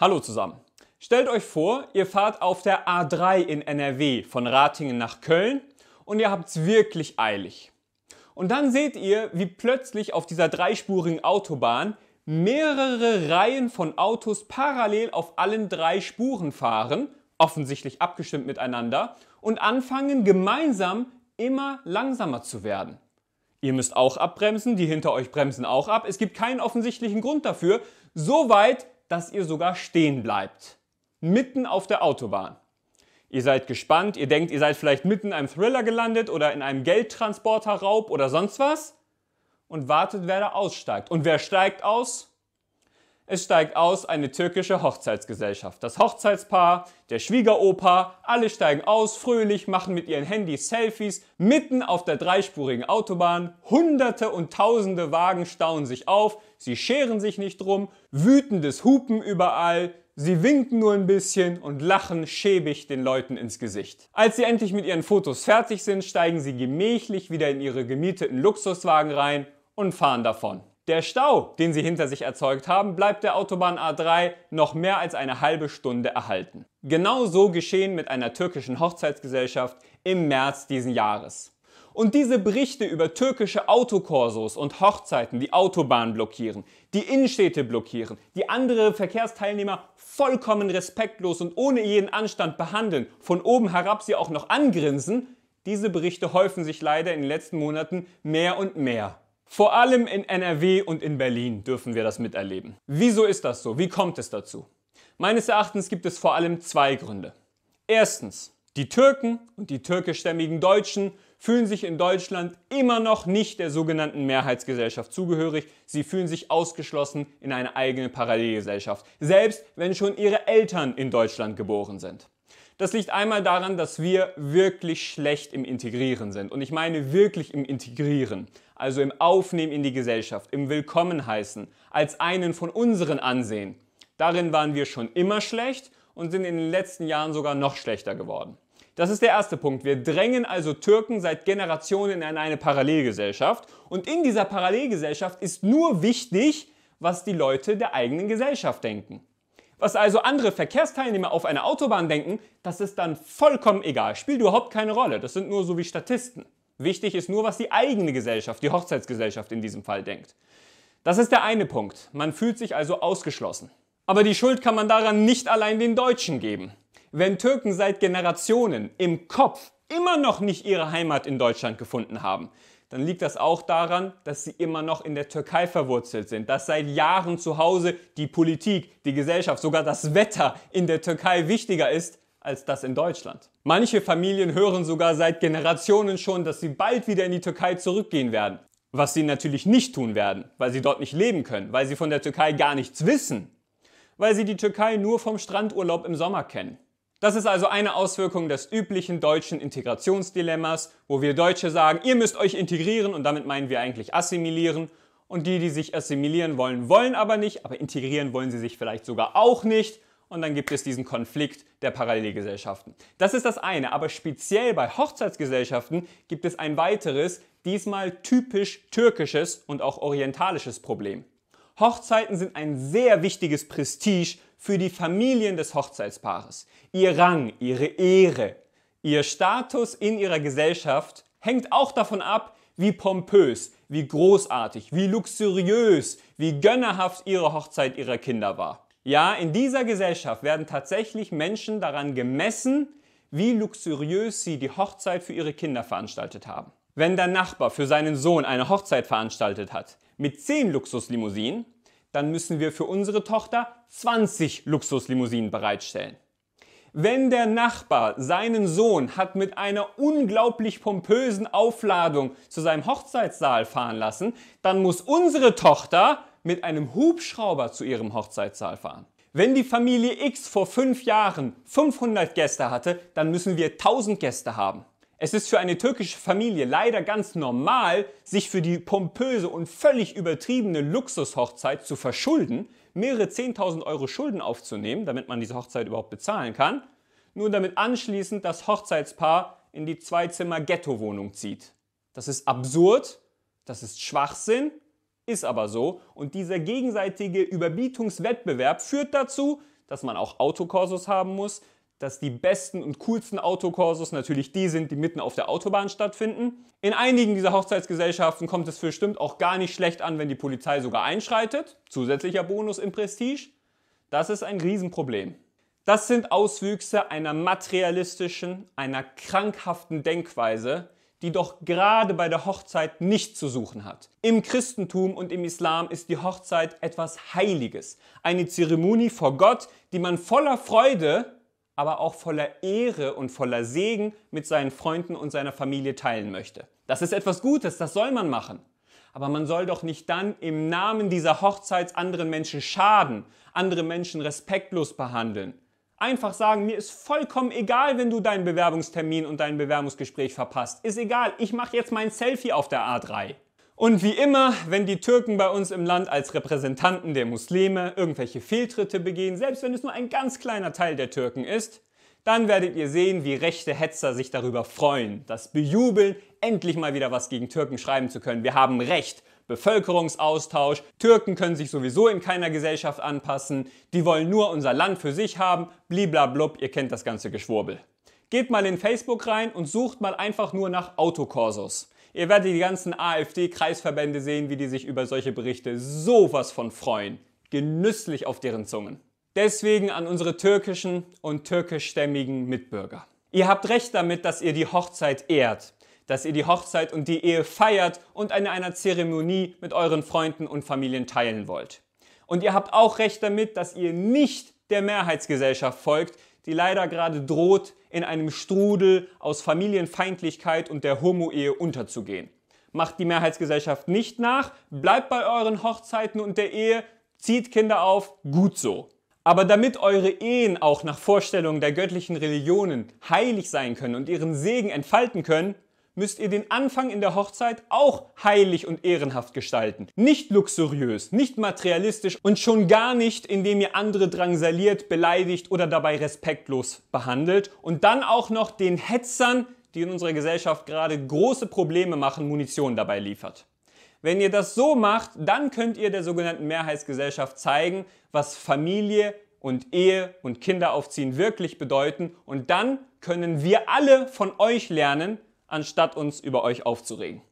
Hallo zusammen. Stellt euch vor, ihr fahrt auf der A3 in NRW von Ratingen nach Köln und ihr habt's wirklich eilig. Und dann seht ihr, wie plötzlich auf dieser dreispurigen Autobahn mehrere Reihen von Autos parallel auf allen drei Spuren fahren, offensichtlich abgestimmt miteinander, und anfangen gemeinsam immer langsamer zu werden. Ihr müsst auch abbremsen, die hinter euch bremsen auch ab. Es gibt keinen offensichtlichen Grund dafür. So weit dass ihr sogar stehen bleibt. Mitten auf der Autobahn. Ihr seid gespannt, ihr denkt, ihr seid vielleicht mitten in einem Thriller gelandet oder in einem Geldtransporterraub oder sonst was und wartet, wer da aussteigt. Und wer steigt aus? Es steigt aus eine türkische Hochzeitsgesellschaft. Das Hochzeitspaar, der Schwiegeropa, alle steigen aus, fröhlich, machen mit ihren Handys Selfies. Mitten auf der dreispurigen Autobahn, hunderte und tausende Wagen stauen sich auf, sie scheren sich nicht drum, wütendes Hupen überall, Sie winken nur ein bisschen und lachen schäbig den Leuten ins Gesicht. Als sie endlich mit ihren Fotos fertig sind, steigen sie gemächlich wieder in ihre gemieteten Luxuswagen rein und fahren davon. Der Stau, den sie hinter sich erzeugt haben, bleibt der Autobahn A3 noch mehr als eine halbe Stunde erhalten. Genau so geschehen mit einer türkischen Hochzeitsgesellschaft im März diesen Jahres. Und diese Berichte über türkische Autokorsos und Hochzeiten, die Autobahnen blockieren, die Innenstädte blockieren, die andere Verkehrsteilnehmer vollkommen respektlos und ohne jeden Anstand behandeln, von oben herab sie auch noch angrinsen, diese Berichte häufen sich leider in den letzten Monaten mehr und mehr. Vor allem in NRW und in Berlin dürfen wir das miterleben. Wieso ist das so? Wie kommt es dazu? Meines Erachtens gibt es vor allem zwei Gründe. Erstens, die Türken und die türkischstämmigen Deutschen fühlen sich in Deutschland immer noch nicht der sogenannten Mehrheitsgesellschaft zugehörig. Sie fühlen sich ausgeschlossen in eine eigene Parallelgesellschaft, selbst wenn schon ihre Eltern in Deutschland geboren sind. Das liegt einmal daran, dass wir wirklich schlecht im Integrieren sind. Und ich meine wirklich im Integrieren also im Aufnehmen in die Gesellschaft, im Willkommenheißen, als einen von unseren ansehen. Darin waren wir schon immer schlecht und sind in den letzten Jahren sogar noch schlechter geworden. Das ist der erste Punkt. Wir drängen also Türken seit Generationen in eine Parallelgesellschaft und in dieser Parallelgesellschaft ist nur wichtig, was die Leute der eigenen Gesellschaft denken. Was also andere Verkehrsteilnehmer auf einer Autobahn denken, das ist dann vollkommen egal, spielt überhaupt keine Rolle, das sind nur so wie Statisten. Wichtig ist nur, was die eigene Gesellschaft, die Hochzeitsgesellschaft in diesem Fall denkt. Das ist der eine Punkt. Man fühlt sich also ausgeschlossen. Aber die Schuld kann man daran nicht allein den Deutschen geben. Wenn Türken seit Generationen im Kopf immer noch nicht ihre Heimat in Deutschland gefunden haben, dann liegt das auch daran, dass sie immer noch in der Türkei verwurzelt sind, dass seit Jahren zu Hause die Politik, die Gesellschaft, sogar das Wetter in der Türkei wichtiger ist als das in Deutschland. Manche Familien hören sogar seit Generationen schon, dass sie bald wieder in die Türkei zurückgehen werden. Was sie natürlich nicht tun werden, weil sie dort nicht leben können, weil sie von der Türkei gar nichts wissen, weil sie die Türkei nur vom Strandurlaub im Sommer kennen. Das ist also eine Auswirkung des üblichen deutschen Integrationsdilemmas, wo wir Deutsche sagen, ihr müsst euch integrieren und damit meinen wir eigentlich assimilieren. Und die, die sich assimilieren wollen, wollen aber nicht, aber integrieren wollen sie sich vielleicht sogar auch nicht und dann gibt es diesen Konflikt der Parallelgesellschaften. Das ist das eine, aber speziell bei Hochzeitsgesellschaften gibt es ein weiteres, diesmal typisch türkisches und auch orientalisches Problem. Hochzeiten sind ein sehr wichtiges Prestige für die Familien des Hochzeitspaares. Ihr Rang, ihre Ehre, ihr Status in ihrer Gesellschaft hängt auch davon ab, wie pompös, wie großartig, wie luxuriös, wie gönnerhaft ihre Hochzeit ihrer Kinder war. Ja, in dieser Gesellschaft werden tatsächlich Menschen daran gemessen, wie luxuriös sie die Hochzeit für ihre Kinder veranstaltet haben. Wenn der Nachbar für seinen Sohn eine Hochzeit veranstaltet hat mit 10 Luxuslimousinen, dann müssen wir für unsere Tochter 20 Luxuslimousinen bereitstellen. Wenn der Nachbar seinen Sohn hat mit einer unglaublich pompösen Aufladung zu seinem Hochzeitssaal fahren lassen, dann muss unsere Tochter mit einem Hubschrauber zu ihrem Hochzeitssaal fahren. Wenn die Familie X vor fünf Jahren 500 Gäste hatte, dann müssen wir 1000 Gäste haben. Es ist für eine türkische Familie leider ganz normal, sich für die pompöse und völlig übertriebene Luxushochzeit zu verschulden, mehrere 10.000 Euro Schulden aufzunehmen, damit man diese Hochzeit überhaupt bezahlen kann, nur damit anschließend das Hochzeitspaar in die Zweizimmer-Ghetto-Wohnung zieht. Das ist absurd, das ist Schwachsinn ist aber so. Und dieser gegenseitige Überbietungswettbewerb führt dazu, dass man auch Autokorsos haben muss, dass die besten und coolsten Autokorsos natürlich die sind, die mitten auf der Autobahn stattfinden. In einigen dieser Hochzeitsgesellschaften kommt es für bestimmt auch gar nicht schlecht an, wenn die Polizei sogar einschreitet. Zusätzlicher Bonus im Prestige. Das ist ein Riesenproblem. Das sind Auswüchse einer materialistischen, einer krankhaften Denkweise, die doch gerade bei der Hochzeit nicht zu suchen hat. Im Christentum und im Islam ist die Hochzeit etwas Heiliges, eine Zeremonie vor Gott, die man voller Freude, aber auch voller Ehre und voller Segen mit seinen Freunden und seiner Familie teilen möchte. Das ist etwas Gutes, das soll man machen. Aber man soll doch nicht dann im Namen dieser Hochzeit anderen Menschen schaden, andere Menschen respektlos behandeln einfach sagen, mir ist vollkommen egal, wenn du deinen Bewerbungstermin und dein Bewerbungsgespräch verpasst. Ist egal, ich mache jetzt mein Selfie auf der A3. Und wie immer, wenn die Türken bei uns im Land als Repräsentanten der Muslime irgendwelche Fehltritte begehen, selbst wenn es nur ein ganz kleiner Teil der Türken ist, dann werdet ihr sehen, wie rechte Hetzer sich darüber freuen, das bejubeln, endlich mal wieder was gegen Türken schreiben zu können. Wir haben Recht. Bevölkerungsaustausch, Türken können sich sowieso in keiner Gesellschaft anpassen, die wollen nur unser Land für sich haben, bliblablub, ihr kennt das ganze Geschwurbel. Geht mal in Facebook rein und sucht mal einfach nur nach Autokorsos. Ihr werdet die ganzen AfD-Kreisverbände sehen, wie die sich über solche Berichte sowas von freuen. Genüsslich auf deren Zungen. Deswegen an unsere türkischen und türkischstämmigen Mitbürger. Ihr habt recht damit, dass ihr die Hochzeit ehrt dass ihr die Hochzeit und die Ehe feiert und an einer Zeremonie mit euren Freunden und Familien teilen wollt. Und ihr habt auch recht damit, dass ihr nicht der Mehrheitsgesellschaft folgt, die leider gerade droht, in einem Strudel aus Familienfeindlichkeit und der Homo-Ehe unterzugehen. Macht die Mehrheitsgesellschaft nicht nach, bleibt bei euren Hochzeiten und der Ehe, zieht Kinder auf, gut so. Aber damit eure Ehen auch nach Vorstellungen der göttlichen Religionen heilig sein können und ihren Segen entfalten können, müsst ihr den Anfang in der Hochzeit auch heilig und ehrenhaft gestalten. Nicht luxuriös, nicht materialistisch und schon gar nicht, indem ihr andere drangsaliert, beleidigt oder dabei respektlos behandelt. Und dann auch noch den Hetzern, die in unserer Gesellschaft gerade große Probleme machen, Munition dabei liefert. Wenn ihr das so macht, dann könnt ihr der sogenannten Mehrheitsgesellschaft zeigen, was Familie und Ehe und Kinderaufziehen wirklich bedeuten. Und dann können wir alle von euch lernen, anstatt uns über euch aufzuregen.